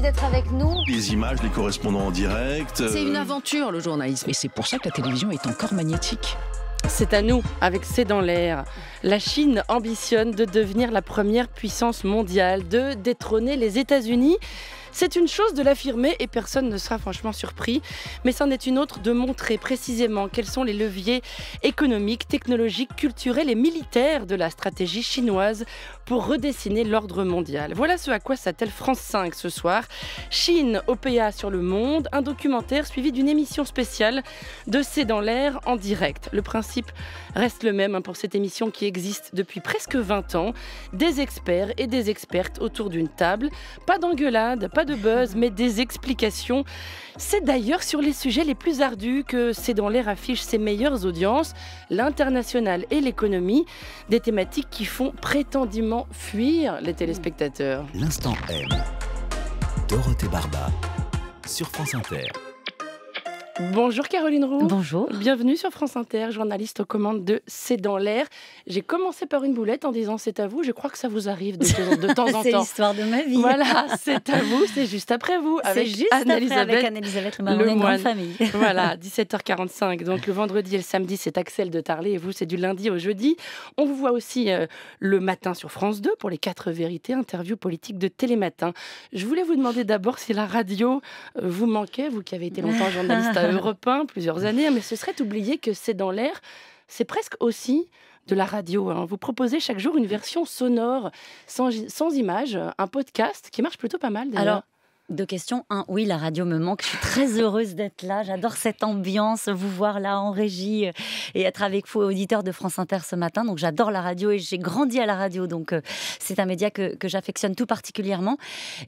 d'être avec nous. Les images, les correspondants en direct. Euh, c'est une aventure, le journalisme. Et c'est pour ça que la télévision est encore magnétique. C'est à nous, avec C'est dans l'air. La Chine ambitionne de devenir la première puissance mondiale, de détrôner les États-Unis. C'est une chose de l'affirmer et personne ne sera franchement surpris, mais c'en est une autre de montrer précisément quels sont les leviers économiques, technologiques, culturels et militaires de la stratégie chinoise pour redessiner l'ordre mondial. Voilà ce à quoi s'attelle France 5 ce soir. Chine, OPA sur le monde, un documentaire suivi d'une émission spéciale de C'est dans l'air en direct. Le principe reste le même hein, pour cette émission qui existe depuis presque 20 ans. Des experts et des expertes autour d'une table. Pas d'engueulade, pas de buzz, mais des explications. C'est d'ailleurs sur les sujets les plus ardus que C'est dans l'air affiche ses meilleures audiences, l'international et l'économie, des thématiques qui font prétendument fuir les téléspectateurs. L'instant M. Dorothée Barba sur France Inter. Bonjour Caroline Roux. Bonjour. Bienvenue sur France Inter, journaliste aux commandes de C'est dans l'air. J'ai commencé par une boulette en disant c'est à vous. Je crois que ça vous arrive de, temps en temps. c'est l'histoire de ma vie. Voilà, c'est à vous, c'est juste après vous. C'est juste Anne-Elisabeth le elisabeth famille. voilà, 17h45. Donc le vendredi et le samedi, c'est Axel de Tarlé et vous, c'est du lundi au jeudi. On vous voit aussi euh, le matin sur France 2 pour les 4 vérités, interview politique de Télématin. Je voulais vous demander d'abord si la radio euh, vous manquait, vous qui avez été longtemps journaliste je euh, plusieurs années, mais ce serait oublier que C'est dans l'air, c'est presque aussi de la radio. Hein. Vous proposez chaque jour une version sonore sans, image images, un podcast qui marche plutôt pas mal. Alors, deux questions. Un, oui, la radio me manque. Je suis très heureuse d'être là. J'adore cette ambiance, vous voir là en régie euh, et être avec vous, auditeurs de France Inter ce matin. Donc, j'adore la radio et j'ai grandi à la radio. Donc, euh, c'est un média que, j'affectionne tout particulièrement.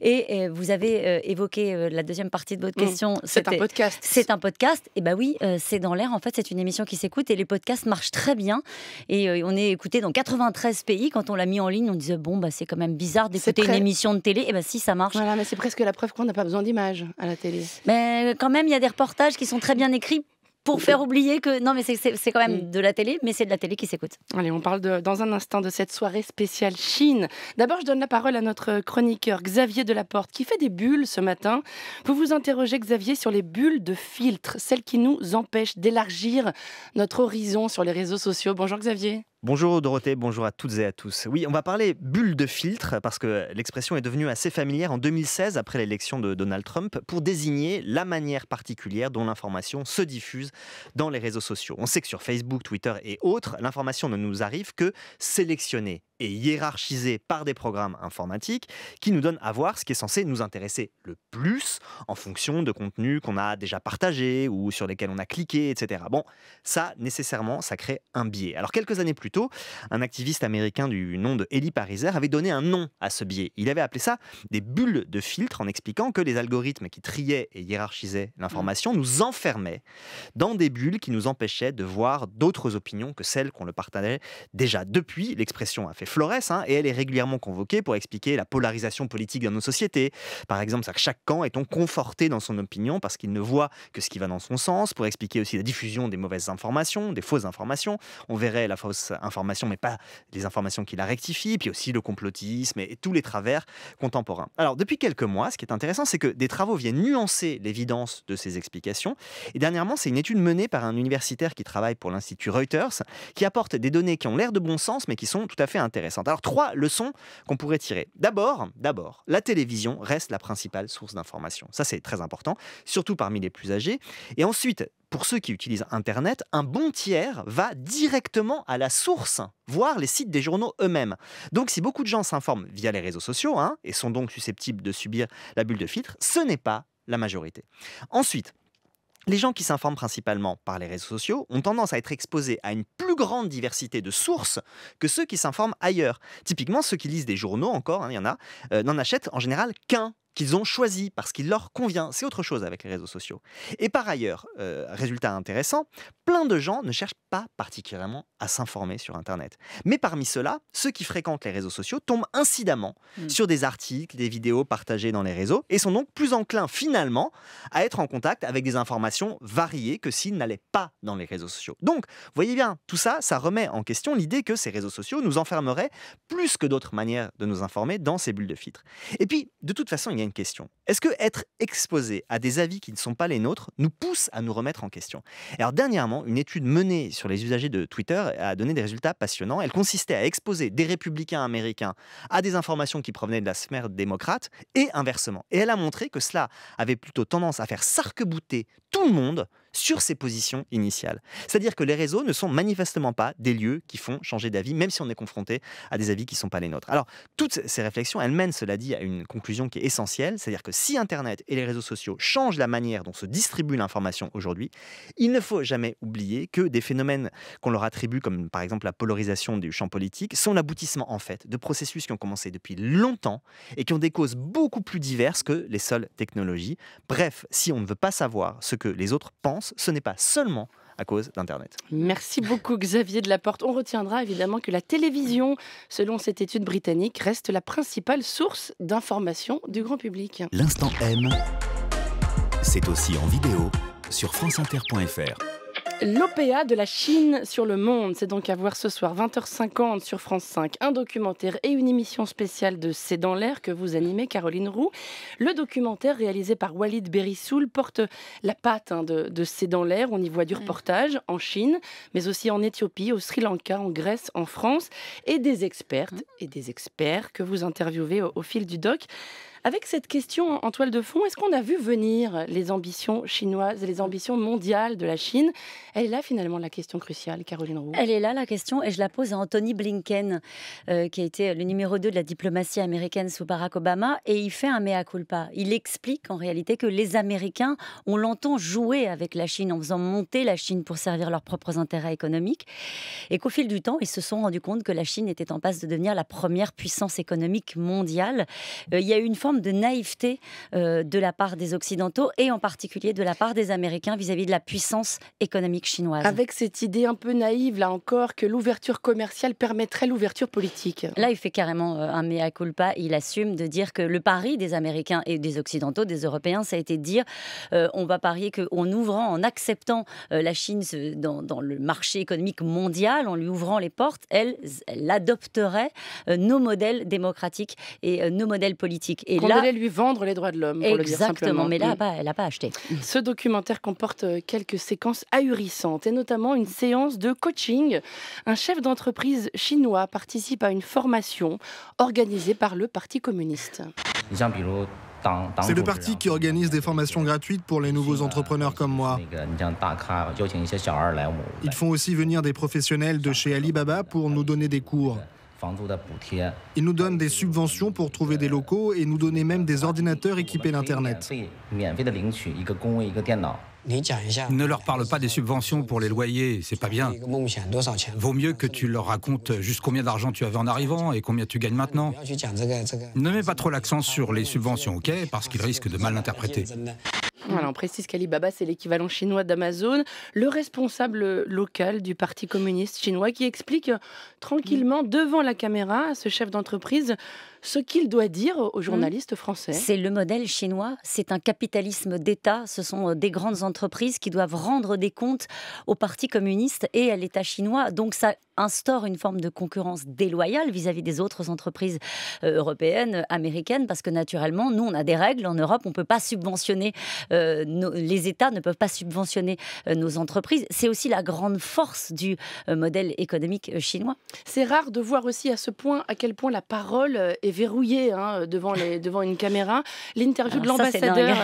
Et, vous avez euh, évoqué la deuxième partie de votre mmh, question. c'est un podcast. C'est un podcast. Et eh ben oui, c'est dans l'air. En fait, c'est une émission qui s'écoute et les podcasts marchent très bien. Et on est écouté dans 93 pays. Quand on l'a mis en ligne, on disait bon, bah, c'est quand même bizarre d'écouter une émission de télé. Et eh ben si, ça marche. Voilà, mais c'est presque la qu'on n'a pas besoin d'images à la télé. Mais quand même, il y a des reportages qui sont très bien écrits pour faire oublier que non mais c'est quand même mm. de la télé mais c'est de la télé qui s'écoute. Allez, on parle dans un instant de cette soirée spéciale Chine. D'abord, je donne la parole à notre chroniqueur Xavier Delaporte qui fait des bulles ce matin. Vous vous interrogez Xavier sur les bulles de filtre, celles qui nous empêchent d'élargir notre horizon sur les réseaux sociaux. Bonjour Xavier. Bonjour Dorothée, bonjour à toutes et à tous. Oui, on va parler bulle de filtre parce que l'expression est devenue assez familière en 2016 après l'élection de Donald Trump pour désigner la manière particulière dont l'information se diffuse dans les réseaux sociaux. On sait que sur Facebook, Twitter et autres, l'information ne nous arrive que sélectionnée et hiérarchisée par des programmes informatiques qui nous donnent à voir ce qui est censé nous intéresser le plus en fonction de contenus qu'on a déjà partagés ou sur lesquels on a cliqué, etc. Bon, ça, nécessairement, ça crée un biais. Alors quelques années plus un activiste américain du nom de Eli Pariser avait donné un nom à ce biais. Il avait appelé ça des bulles de filtre en expliquant que les algorithmes qui triaient et hiérarchisaient l'information mmh. nous enfermaient dans des bulles qui nous empêchaient de voir d'autres opinions que celles qu'on le partageait déjà. Depuis, l'expression a fait florès hein, et elle est régulièrement convoquée pour expliquer la polarisation politique dans nos sociétés. Par exemple, chaque camp est-on conforté dans son opinion parce qu'il ne voit que ce qui va dans son sens, pour expliquer aussi la diffusion des mauvaises informations, des fausses informations. On verrait la fausse information, mais pas les informations qui la rectifient, puis aussi le complotisme et, et tous les travers contemporains. Alors, depuis quelques mois, ce qui est intéressant, c'est que des travaux viennent nuancer l'évidence de ces explications. Et dernièrement, c'est une étude menée par un universitaire qui travaille pour l'Institut Reuters, qui apporte des données qui ont l'air de bon sens, mais qui sont tout à fait intéressantes. Alors, trois leçons qu'on pourrait tirer. D'abord, d'abord, la télévision reste la principale source d'information. Ça, c'est très important, surtout parmi les plus âgés. Et ensuite, pour ceux qui utilisent Internet, un bon tiers va directement à la source, voire les sites des journaux eux-mêmes. Donc si beaucoup de gens s'informent via les réseaux sociaux hein, et sont donc susceptibles de subir la bulle de filtre, ce n'est pas la majorité. Ensuite, les gens qui s'informent principalement par les réseaux sociaux ont tendance à être exposés à une plus grande diversité de sources que ceux qui s'informent ailleurs. Typiquement, ceux qui lisent des journaux, encore, hein, il y en a, euh, n'en achètent en général qu'un qu'ils ont choisi parce qu'il leur convient. C'est autre chose avec les réseaux sociaux. Et par ailleurs, euh, résultat intéressant, plein de gens ne cherchent pas particulièrement à s'informer sur Internet. Mais parmi ceux-là, ceux qui fréquentent les réseaux sociaux tombent incidemment hmm. sur des articles, des vidéos partagées dans les réseaux et sont donc plus enclins finalement à être en contact avec des informations variées que s'ils n'allaient pas dans les réseaux sociaux. Donc, voyez bien, tout ça, ça remet en question l'idée que ces réseaux sociaux nous enfermeraient plus que d'autres manières de nous informer dans ces bulles de filtre. Et puis, de toute façon, il y a question. Est-ce que être exposé à des avis qui ne sont pas les nôtres nous pousse à nous remettre en question Alors dernièrement, une étude menée sur les usagers de Twitter a donné des résultats passionnants. Elle consistait à exposer des républicains américains à des informations qui provenaient de la sphère démocrate et inversement. Et elle a montré que cela avait plutôt tendance à faire sarc-bouter tout le monde sur ses positions initiales. C'est-à-dire que les réseaux ne sont manifestement pas des lieux qui font changer d'avis, même si on est confronté à des avis qui ne sont pas les nôtres. Alors, toutes ces réflexions, elles mènent, cela dit, à une conclusion qui est essentielle, c'est-à-dire que si Internet et les réseaux sociaux changent la manière dont se distribue l'information aujourd'hui, il ne faut jamais oublier que des phénomènes qu'on leur attribue, comme par exemple la polarisation du champ politique, sont l'aboutissement en fait de processus qui ont commencé depuis longtemps et qui ont des causes beaucoup plus diverses que les seules technologies. Bref, si on ne veut pas savoir ce que les autres pensent, ce n'est pas seulement à cause d'Internet. Merci beaucoup Xavier de On retiendra évidemment que la télévision, selon cette étude britannique, reste la principale source d'information du grand public. L'instant M, c'est aussi en vidéo sur franceinter.fr. L'OPA de la Chine sur le monde, c'est donc à voir ce soir 20h50 sur France 5, un documentaire et une émission spéciale de C'est dans l'air que vous animez Caroline Roux. Le documentaire réalisé par Walid Berissoul porte la patte hein, de, C'est dans l'air, on y voit du reportage en Chine, mais aussi en Éthiopie, au Sri Lanka, en Grèce, en France, et des expertes mmh. et des experts que vous interviewez au fil du doc. Avec cette question en toile de fond, est-ce qu'on a vu venir les ambitions chinoises et les ambitions mondiales de la Chine Elle est là finalement la question cruciale, Caroline Roux. Elle est là la question et je la pose à Anthony Blinken, euh, qui a été le numéro 2 de la diplomatie américaine sous Barack Obama, et il fait un mea culpa. Il explique en réalité que les Américains, ont longtemps joué avec la Chine en faisant monter la Chine pour servir leurs propres intérêts économiques, et qu'au fil du temps, ils se sont rendus compte que la Chine était en passe de devenir la première puissance économique mondiale. Euh, il y a eu une forme de naïveté euh, de la part des Occidentaux et en particulier de la part des Américains vis-à-vis de la puissance économique chinoise. Avec cette idée un peu naïve, là encore, que l'ouverture commerciale permettrait l'ouverture politique. Là, il fait carrément euh, un mea culpa. Il assume de dire que le pari des Américains et des Occidentaux, des Européens, ça a été de dire euh, on va parier qu'en ouvrant, en acceptant la Chine dans, le marché économique mondial, en lui ouvrant les portes, elle, elle adopterait nos modèles démocratiques et nos modèles politiques. Et on allait lui vendre les droits de l'homme. Exactement, mais là, mm. elle n'a pas, acheté. Ce documentaire comporte euh, quelques séquences ahurissantes, et notamment une séance de coaching. Un chef d'entreprise chinois participe à une formation organisée par le Parti communiste. C'est le parti qui organise des formations gratuites pour les nouveaux entrepreneurs comme moi. Ils font aussi venir des professionnels de chez Alibaba pour nous donner des cours. Ils nous donne des subventions pour trouver des locaux et nous donner même des ordinateurs équipés d'Internet. Ne leur parle pas des subventions pour les loyers, c'est pas bien. Vaut mieux que tu leur racontes juste combien d'argent tu avais en arrivant et combien tu gagnes maintenant. Ne mets pas trop l'accent sur les subventions, ok Parce qu'ils risquent de mal l'interpréter. Mhm. on précise qu'Alibaba, c'est l'équivalent chinois d'Amazon. Le responsable local du Parti communiste chinois qui explique euh, tranquillement mhm. devant la caméra à ce chef d'entreprise ce qu'il doit dire aux mhm. journalistes français. C'est le modèle chinois, c'est un capitalisme d'État, ce sont euh, des grandes entreprises qui doivent rendre des comptes au Parti communiste et à l'État chinois. Donc ça instaure une forme de concurrence déloyale vis-à-vis -vis des autres entreprises euh, européennes, américaines, parce que naturellement, nous, on a des règles en Europe, on ne peut pas subventionner euh, les États ne peuvent pas subventionner euh, nos entreprises. C'est aussi la grande force du euh, modèle économique chinois. C'est rare de voir aussi à ce point à quel point la parole est verrouillée hein, devant, devant une caméra. L'interview de l'ambassadeur,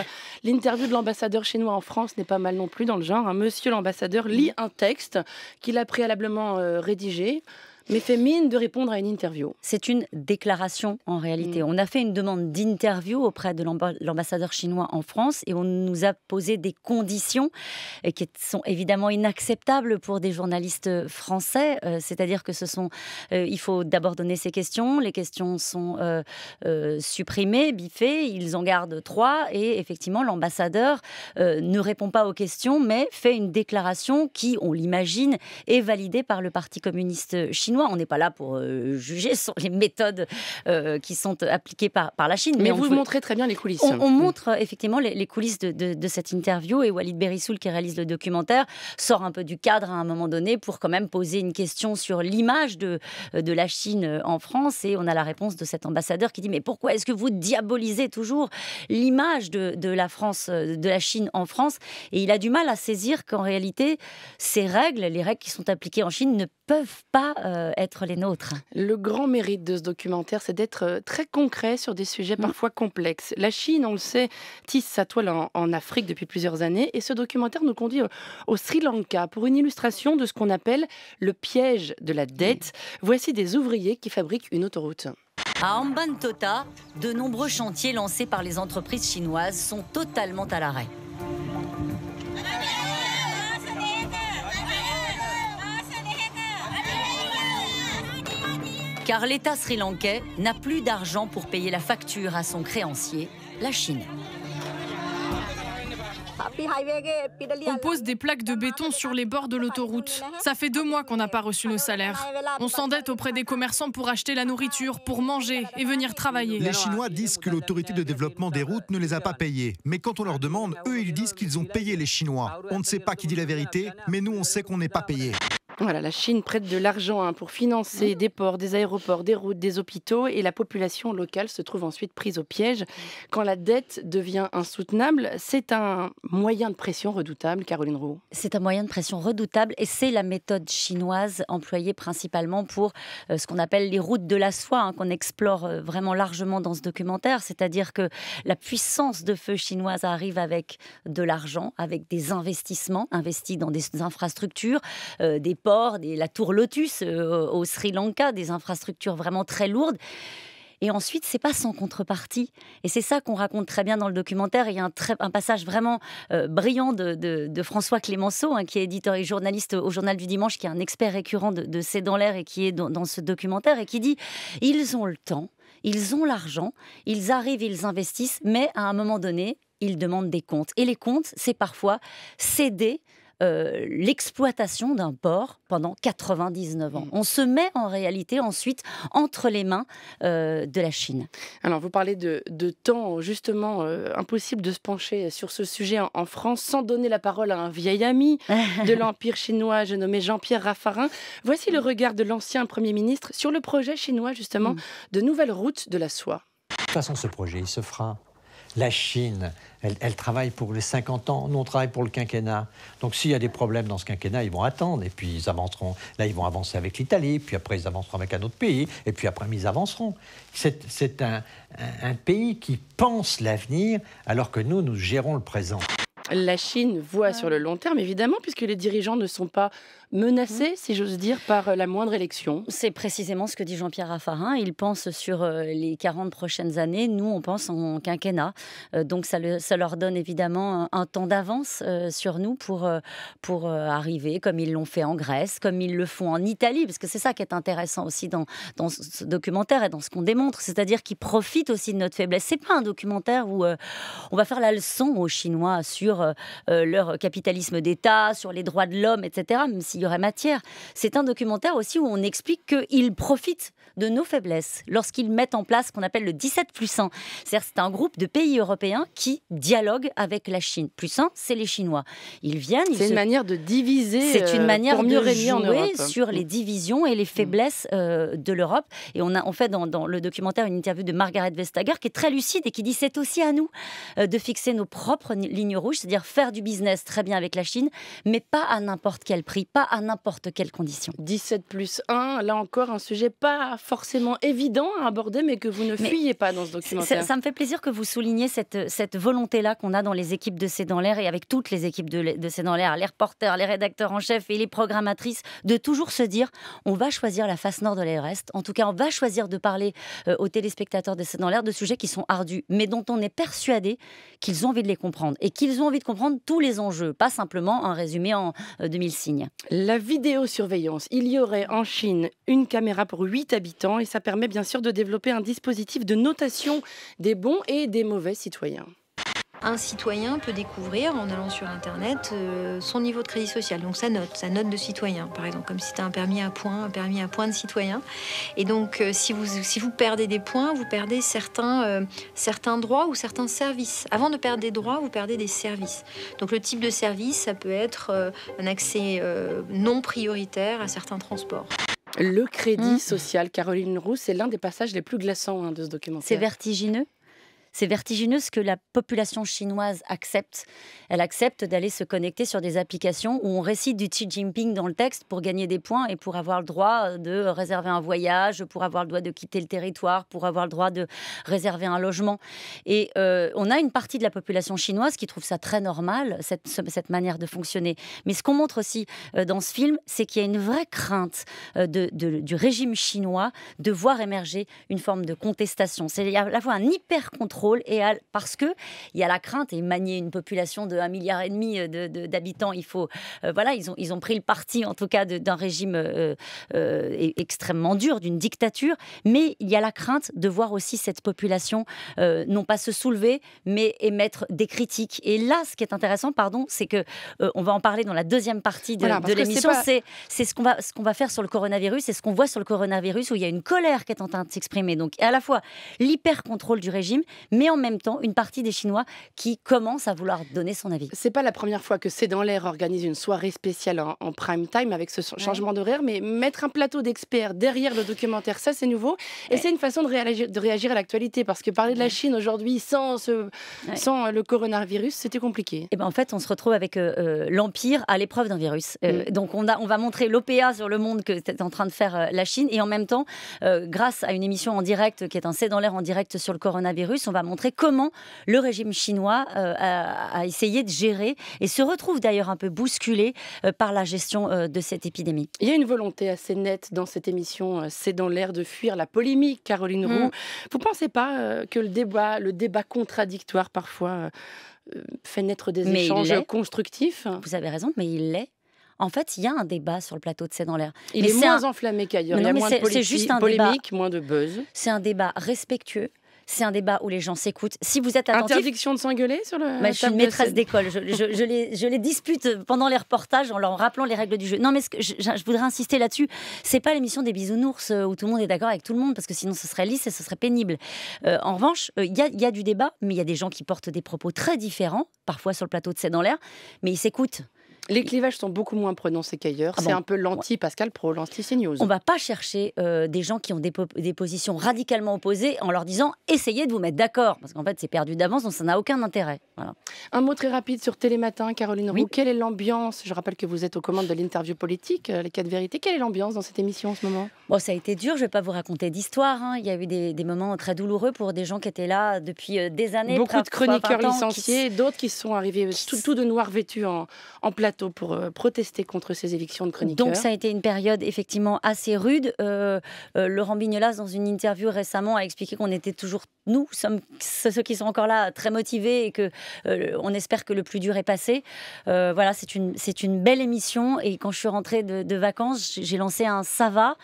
l'interview de l'ambassadeur chinois en France n'est pas mal non plus dans le genre. Hein. Monsieur l'ambassadeur lit un texte qu'il a préalablement rédigé mais fait mine de répondre à une interview. C'est une déclaration en réalité. Mm. On a fait une demande d'interview auprès de l'ambassadeur chinois en France et on nous a posé des conditions euh, qui sont évidemment inacceptables pour des journalistes euh, français. Euh, c'est-à-dire que ce sont, il faut d'abord donner ces questions. Les questions sont supprimées, biffées. Ils en gardent trois et effectivement l'ambassadeur ne répond pas aux questions, mais fait une déclaration qui, on l'imagine, est validée par le Parti communiste chinois. On n'est pas là pour euh, juger sur les méthodes euh, qui sont appliquées par, par la Chine. Mais, vous montrez très bien les coulisses. On, mm. montre euh, effectivement les, coulisses de, de, cette interview et Walid Berissoul, qui réalise le documentaire, sort un peu du cadre à un moment donné pour quand même poser une question sur l'image de, de la Chine en France. Et on a la réponse de cet ambassadeur qui dit Mais pourquoi est-ce que vous diabolisez toujours l'image de, de la France, de la Chine en France Et il a du mal à saisir qu'en réalité, ces règles, les règles qui sont appliquées en Chine, ne peuvent pas euh, être les nôtres. Le grand mérite de ce documentaire, c'est d'être euh, très concret sur des sujets mm. parfois complexes. La Chine, on le sait, tisse sa toile en, Afrique depuis plusieurs années, et ce documentaire nous conduit euh, au, Sri Lanka pour une illustration de ce qu'on appelle le piège de la dette. Voici des ouvriers qui fabriquent une autoroute. À Ambantota, de nombreux chantiers lancés par les entreprises chinoises sont totalement à l'arrêt. car l'État sri-lankais n'a plus d'argent pour payer la facture à son créancier, la Chine. On pose des plaques de béton sur les bords de l'autoroute. Ça fait deux mois qu'on n'a pas reçu nos salaires. On s'endette auprès des commerçants pour acheter la nourriture, pour manger et venir travailler. Les Chinois disent que l'autorité de développement des routes ne les a pas payés. Mais quand on leur demande, eux, ils disent qu'ils ont payé les Chinois. On ne sait pas qui dit la vérité, mais nous, on sait qu'on n'est pas payé. Voilà, la Chine prête de l'argent hein, pour financer mmh. des ports, des aéroports, des routes, des hôpitaux et la population locale se trouve ensuite prise au piège. Mmh. Quand la dette devient insoutenable, c'est un moyen de pression redoutable, Caroline Roux. C'est un moyen de pression redoutable et c'est la méthode chinoise employée principalement pour euh, ce qu'on appelle les routes de la soie, hein, qu'on explore euh, vraiment largement dans ce documentaire, c'est-à-dire que la puissance de feu chinoise arrive avec de l'argent, avec des investissements investis dans des infrastructures, euh, des port, la tour Lotus euh, au Sri Lanka, des infrastructures vraiment très lourdes. Et ensuite, c'est pas sans contrepartie. Et c'est ça qu'on raconte très bien dans le documentaire. Il y a un, passage vraiment euh, brillant de, François Clémenceau, hein, qui est éditeur et journaliste au Journal du Dimanche, qui est un expert récurrent de, C'est dans l'air et qui est dans, dans ce documentaire, et qui dit Ils ont le temps, ils ont l'argent, ils arrivent, ils investissent, mais à un moment donné, ils demandent des comptes. Et les comptes, c'est parfois céder euh, l'exploitation d'un port pendant 99 ans. Mm. On se met en réalité ensuite entre les mains euh, de la Chine. Alors vous parlez de, temps, justement, euh, impossible de se pencher sur ce sujet en, France sans donner la parole à un vieil ami de l'Empire chinois, je nommé Jean-Pierre Raffarin. Voici le mm. regard de l'ancien Premier ministre sur le projet chinois, justement, mm. de nouvelles routes de la soie. De toute façon, ce projet, il se fera la Chine, elle, travaille pour les 50 ans, nous on travaille pour le quinquennat. Donc s'il y a des problèmes dans ce quinquennat, ils vont attendre, et puis ils avanceront. Là, ils vont avancer avec l'Italie, puis après ils avanceront avec un autre pays, et puis après ils avanceront. C'est un, pays qui pense l'avenir, alors que nous, nous gérons le présent. La Chine voit sur le long terme, évidemment, puisque les dirigeants ne sont pas menacés, si j'ose dire, par euh, la moindre élection. C'est précisément ce que dit Jean-Pierre Raffarin. Il pense sur euh, les 40 prochaines années. Nous, on pense en quinquennat. Euh, donc, ça, ça leur donne évidemment un, temps d'avance sur nous pour, pour arriver, comme ils l'ont fait en Grèce, comme ils le font en Italie, parce que c'est ça qui est intéressant aussi dans, dans ce documentaire et dans ce qu'on démontre, c'est-à-dire qu'ils profitent aussi de notre faiblesse. C'est pas un documentaire où on va faire la leçon aux Chinois sur leur capitalisme d'État, sur les droits de l'homme, etc. Même si aurait matière. C'est un documentaire aussi où on explique qu'ils profitent de nos faiblesses lorsqu'ils mettent en place ce qu'on appelle le 17 plus 1. C'est-à-dire c'est un groupe de pays européens qui dialoguent avec la Chine. Plus 1, c'est les Chinois. Ils viennent. C'est une manière de diviser. C'est une euh, manière pour mieux de jouer sur les mm. divisions et les mm. faiblesses euh, de l'Europe. Et on a en fait dans, le documentaire une interview de Margaret Vestager qui est très lucide et qui dit c'est aussi à nous euh, de fixer nos propres lignes rouges, c'est-à-dire faire du business très bien avec la Chine, mais pas à n'importe quel prix, pas à n'importe quelle condition. 17 plus 1, là encore un sujet pas forcément évident à aborder, mais que vous ne fuyez pas dans ce documentaire. Ça, me fait plaisir que vous souligniez cette, cette volonté-là qu'on a dans les équipes de C'est dans l'air et avec toutes les équipes de, de C'est dans l'air, les reporters, les rédacteurs en chef et les programmatrices, de toujours se dire on va choisir la face nord de l'Everest. En tout cas, on va choisir de parler euh, aux téléspectateurs de C'est dans l'air de sujets qui sont ardus, mais dont on est persuadé qu'ils ont envie de les comprendre et qu'ils ont envie de comprendre tous les enjeux, pas simplement un résumé en 2000 euh, signes la vidéosurveillance. Il y aurait en Chine une caméra pour 8 habitants et ça permet bien sûr de développer un dispositif de notation des bons et des mauvais citoyens un citoyen peut découvrir en allant sur Internet euh, son niveau de crédit social, donc sa note, sa note de citoyen, par exemple, comme si c'était un permis à points, un permis à points de citoyen. Et donc, euh, si, vous, si vous perdez des points, vous perdez certains, euh, certains droits ou certains services. Avant de perdre des droits, vous perdez des services. Donc, le type de service, ça peut être un accès non prioritaire à certains transports. Le crédit mmh. social, Caroline Roux, c'est l'un des passages les plus glaçants hein, de ce documentaire. C'est vertigineux c'est vertigineux ce que la population chinoise accepte. Elle accepte d'aller se connecter sur des applications où on récite du Xi Jinping dans le texte pour gagner des points et pour avoir le droit de réserver un voyage, pour avoir le droit de quitter le territoire, pour avoir le droit de réserver un logement. Et euh, on a une partie de la population chinoise qui trouve ça très normal, cette, manière de fonctionner. Mais ce qu'on montre aussi euh, dans ce film, c'est qu'il y a une vraie crainte euh, de, du régime chinois de voir émerger une forme de contestation. C'est à la fois un hyper contrôle et parce que il y a la crainte et manier une population de 1,5 milliard et demi euh, d'habitants, il faut euh, voilà, ils ont ils ont pris le parti en tout cas d'un régime euh, e-, extrêmement dur, d'une dictature, mais il y a la crainte de voir aussi cette population non pas se soulever, mais émettre des critiques. Et là, ce qui est intéressant, pardon, c'est que on va en parler dans la deuxième partie de, de l'émission, c'est ce qu'on va ce qu'on va faire sur le coronavirus c'est ce qu'on voit sur le coronavirus où il y a une colère qui est en train de s'exprimer. Donc à la fois l'hyper contrôle du régime, mais en même temps une partie des Chinois qui commence à vouloir donner son avis. C'est pas la première fois que C'est dans l'air organise une soirée spéciale en, prime time avec ce changement d'horaire, mais mettre un plateau d'experts derrière le documentaire, ça c'est nouveau. Et c'est une façon de réagir, de réagir à l'actualité, parce que parler de la Chine aujourd'hui sans, sans le coronavirus, c'était compliqué. Et eh ben en fait, on se retrouve avec euh, euh, l'Empire à l'épreuve d'un virus. Euh, mm. Donc on, a, on va montrer l'OPA sur le monde que c'est en train de faire la Chine, et en même temps, grâce à une émission en direct qui est un C'est dans l'air en direct sur le coronavirus, on va montrer comment le régime chinois euh, a, essayé de gérer et se retrouve d'ailleurs un peu bousculé euh, par la gestion euh, de cette épidémie. Il y a une volonté assez nette dans cette émission, c'est dans l'air de fuir la polémique, Caroline Roux. Mm. Vous ne pensez pas que le débat, le débat contradictoire parfois fait naître des échanges constructifs Vous avez raison, mais il l'est. En fait, il y a un débat sur le plateau de C'est dans l'air. Il est, moins enflammé qu'ailleurs. Il y a moins de polémique, moins de buzz. C'est un débat respectueux c'est un débat où les gens s'écoutent. Si vous êtes Interdiction de s'engueuler sur le. Bah, je suis une maîtresse d'école. Je, les, je, les, dispute pendant les reportages en leur rappelant les règles du jeu. Non, mais je, voudrais insister là-dessus. C'est pas l'émission des bisounours euh, où tout le monde est d'accord avec tout le monde parce que sinon ce serait lisse et ce serait pénible. Euh, en revanche, euh, il y, y, a du débat, mais il y a des gens qui portent des propos très différents, parfois sur le plateau de C'est dans l'air, mais ils s'écoutent. Les clivages sont beaucoup moins prononcés qu'ailleurs. Ah c'est un peu l'anti-Pascal Pro, l'anti-CNews. On ne va pas chercher euh, des gens qui ont des, positions radicalement opposées en leur disant essayez de vous mettre d'accord. Parce qu'en fait, c'est perdu d'avance, donc ça n'a aucun intérêt. Un mot très rapide sur Télématin, Caroline Roux. Quelle est l'ambiance Je rappelle que vous êtes aux commandes de l'interview politique, euh, Les Quatre vérités. Quelle est l'ambiance dans cette émission en ce moment Bon, ça a été dur. Je ne vais pas vous raconter d'histoire. Hein. Il y a eu des, moments très douloureux pour des gens qui étaient là depuis euh, des années. Beaucoup de chroniqueurs licenciés, d'autres qui sont arrivés de noir vêtus en, en pour euh, protester contre ces évictions de chroniqueurs. Donc ça a été une période effectivement assez rude. Euh, euh, Laurent Bignolas, dans une interview récemment, a expliqué qu'on était toujours, nous sommes ceux qui sont encore là, très motivés et que on espère que le plus dur est passé. voilà, c'est une, une belle émission et quand je suis rentrée de, de vacances, j'ai lancé un « ça va ».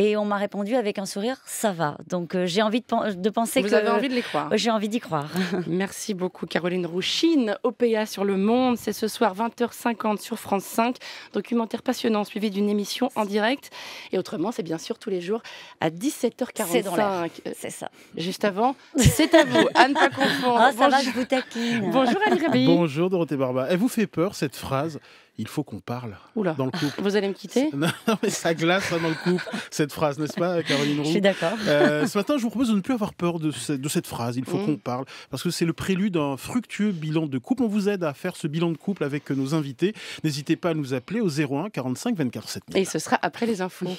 Et on m'a répondu avec un sourire, ça va. Donc euh, j'ai envie de, de penser que... Vous avez envie de les croire. J'ai envie d'y croire. Merci beaucoup Caroline Rouchine, OPA sur le monde. C'est ce soir 20h50 sur France 5. Documentaire passionnant suivi d'une émission en direct. Et autrement, c'est bien sûr tous les jours à 17h45. C'est ça. Juste avant, c'est à vous, Anne ne pas ah, ça va, je vous taquine. Bonjour Anne Bonjour Dorothée Barba. Elle vous fait peur cette phrase il faut qu'on parle dans le couple. Vous allez me quitter Non, mais ça glace hein, dans le couple, cette phrase, n'est-ce pas, Caroline Roux Je suis d'accord. Euh, ce matin, je vous propose de ne plus avoir peur de, cette phrase, il faut mm. qu'on parle, parce que c'est le prélude d'un fructueux bilan de couple. On vous aide à faire ce bilan de couple avec nos invités. N'hésitez pas à nous appeler au 01 45 24 7. Et ce sera après les infos.